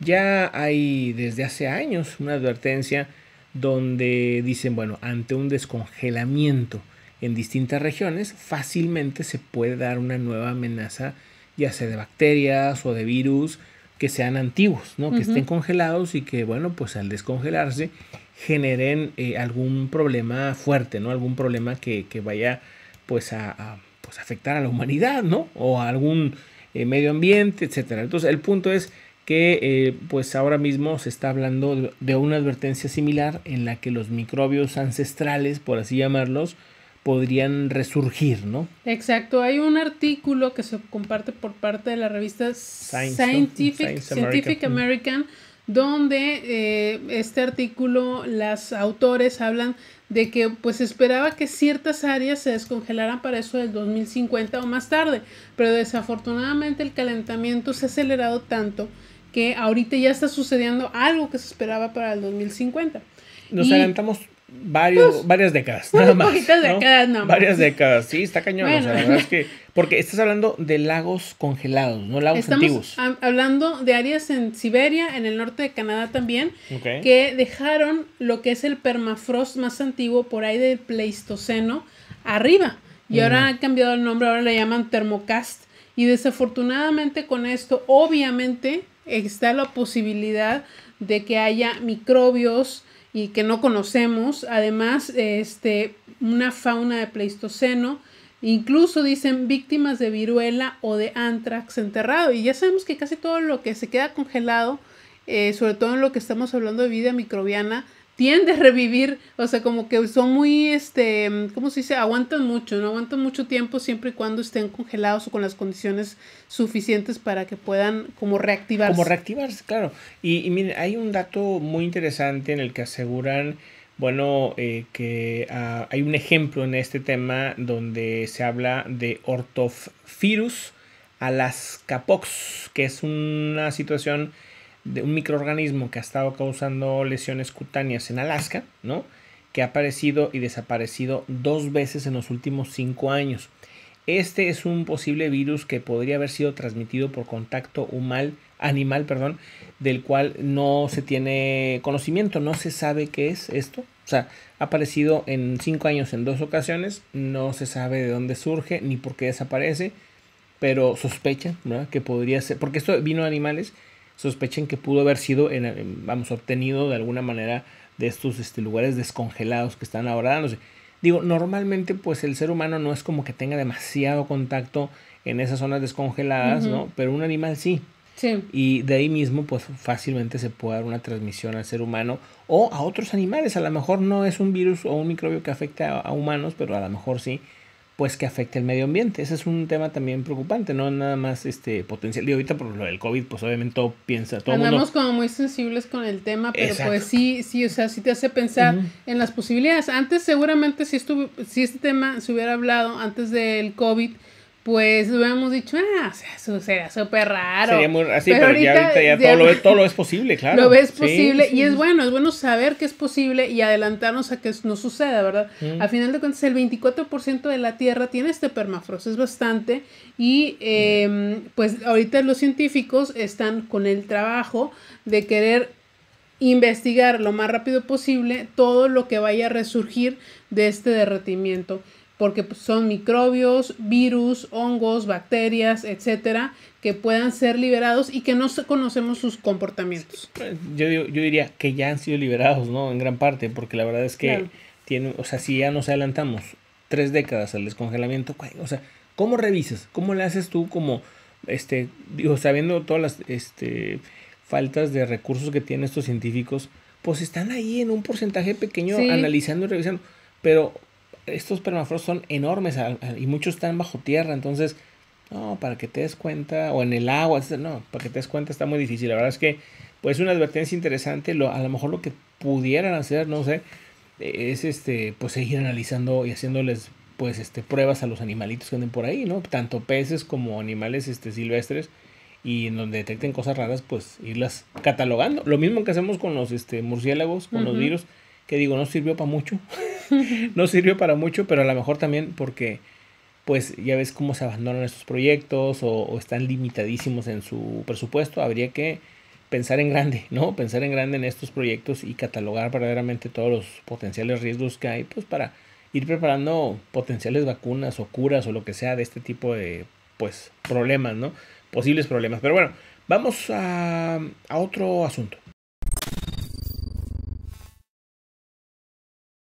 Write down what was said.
Ya hay desde hace años una advertencia donde dicen, bueno, ante un descongelamiento en distintas regiones, fácilmente se puede dar una nueva amenaza, ya sea de bacterias o de virus que sean antiguos, ¿no? Que estén congelados y que, bueno, pues al descongelarse generen eh, algún problema fuerte, ¿no? Algún problema que, que vaya, pues, a, pues, afectar a la humanidad, ¿no? O a algún eh, medio ambiente, etcétera. Entonces, el punto es que eh, pues ahora mismo se está hablando de una advertencia similar en la que los microbios ancestrales, por así llamarlos, podrían resurgir, ¿no? Exacto, hay un artículo que se comparte por parte de la revista Scientific, mm. American, donde eh, este artículo, las autores hablan de que pues esperaba que ciertas áreas se descongelaran para eso del 2050 o más tarde, pero desafortunadamente el calentamiento se ha acelerado tanto que ahorita ya está sucediendo algo que se esperaba para el 2050. Nos adelantamos varios, pues, varias décadas, nada más. décadas, nada más. Varias décadas, sí, está cañón. la verdad es que. Porque estás hablando de lagos congelados, no lagos Estamos Hablando de áreas en Siberia, en el norte de Canadá también, que dejaron lo que es el permafrost más antiguo por ahí del Pleistoceno arriba. Y mm. ahora han cambiado el nombre, ahora le llaman termocast. Y desafortunadamente con esto, obviamente, está la posibilidad de que haya microbios y que no conocemos, además este, una fauna de Pleistoceno, incluso dicen víctimas de viruela o de antrax enterrado. Y ya sabemos que casi todo lo que se queda congelado, eh, sobre todo en lo que estamos hablando de vida microbiana, tiende a revivir, o sea, como que son muy, este, ¿cómo se dice? Aguantan mucho, ¿no? Aguantan mucho tiempo siempre y cuando estén congelados o con las condiciones suficientes para que puedan como reactivarse. Como reactivarse, claro. Y, miren, hay un dato muy interesante en el que aseguran, bueno, eh, que ah, hay un ejemplo en este tema donde se habla de ortofirus a las capox, que es una situación de un microorganismo que ha estado causando lesiones cutáneas en Alaska, ¿no? Que ha aparecido y desaparecido dos veces en los últimos cinco años. Este es un posible virus que podría haber sido transmitido por contacto humano animal, perdón, del cual no se tiene conocimiento, no se sabe qué es esto. O sea, ha aparecido en cinco años en dos ocasiones, no se sabe de dónde surge ni por qué desaparece, pero sospecha que podría ser, porque esto vino de animales, sospechen que pudo haber sido, en, vamos, obtenido de alguna manera de estos este, lugares descongelados que están ahora dándose. Digo, normalmente pues el ser humano no es como que tenga demasiado contacto en esas zonas descongeladas, ¿no? Pero un animal sí. Sí. Y de ahí mismo pues fácilmente se puede dar una transmisión al ser humano o a otros animales. A lo mejor no es un virus o un microbio que afecta a humanos, pero a lo mejor sí pues que afecte el medio ambiente. Ese es un tema también preocupante, no nada más este potencial. Y ahorita por lo del COVID, pues obviamente todo piensa, todo Andamos como muy sensibles con el tema, pero pues sí, sí, o sea, sí te hace pensar en las posibilidades. Antes seguramente si, estuvo, si este tema se hubiera hablado antes del COVID, pues hubiéramos dicho, ah, eso será súper raro. Sería muy, así, pero, ya, todo, lo, todo es posible, claro. Lo ves posible y es bueno, es bueno saber que es posible y adelantarnos a que no suceda, ¿verdad? Al A final de cuentas, el 24% de la Tierra tiene este permafrost, es bastante y em, pues ahorita los científicos están con el trabajo de querer investigar lo más rápido posible todo lo que vaya a resurgir de este derretimiento porque son microbios, virus, hongos, bacterias, etcétera, que puedan ser liberados y que no conocemos sus comportamientos. Pues, yo, yo, diría que ya han sido liberados, ¿no? En gran parte, porque la verdad es que tiene... o sea, si ya nos adelantamos tres décadas al descongelamiento, o sea, ¿cómo revisas? ¿Cómo le haces tú como, este, digo, sabiendo todas las, este, faltas de recursos que tienen estos científicos, pues están ahí en un porcentaje pequeño analizando y revisando. Pero estos permafrost son enormes y muchos están bajo tierra, entonces, no, para que te des cuenta, o en el agua, no, para que te des cuenta está muy difícil. La verdad es que, pues, una advertencia interesante, a lo mejor lo que pudieran hacer, no sé, es este, pues seguir analizando y haciéndoles, pues, este, pruebas a los animalitos que anden por ahí, ¿no? Tanto peces como animales, este, silvestres, y en donde detecten cosas raras, pues, irlas catalogando. Lo mismo que hacemos con los, este, murciélagos, con los virus que digo, no sirvió para mucho, no sirvió para mucho, pero a lo mejor también porque pues ya ves cómo se abandonan estos proyectos o, están limitadísimos en su presupuesto, habría que pensar en grande, ¿no? Pensar en grande en estos proyectos y catalogar verdaderamente todos los potenciales riesgos que hay, pues para ir preparando potenciales vacunas o curas o lo que sea de este tipo de, pues, problemas, ¿no? Posibles problemas. Pero bueno, vamos a otro asunto.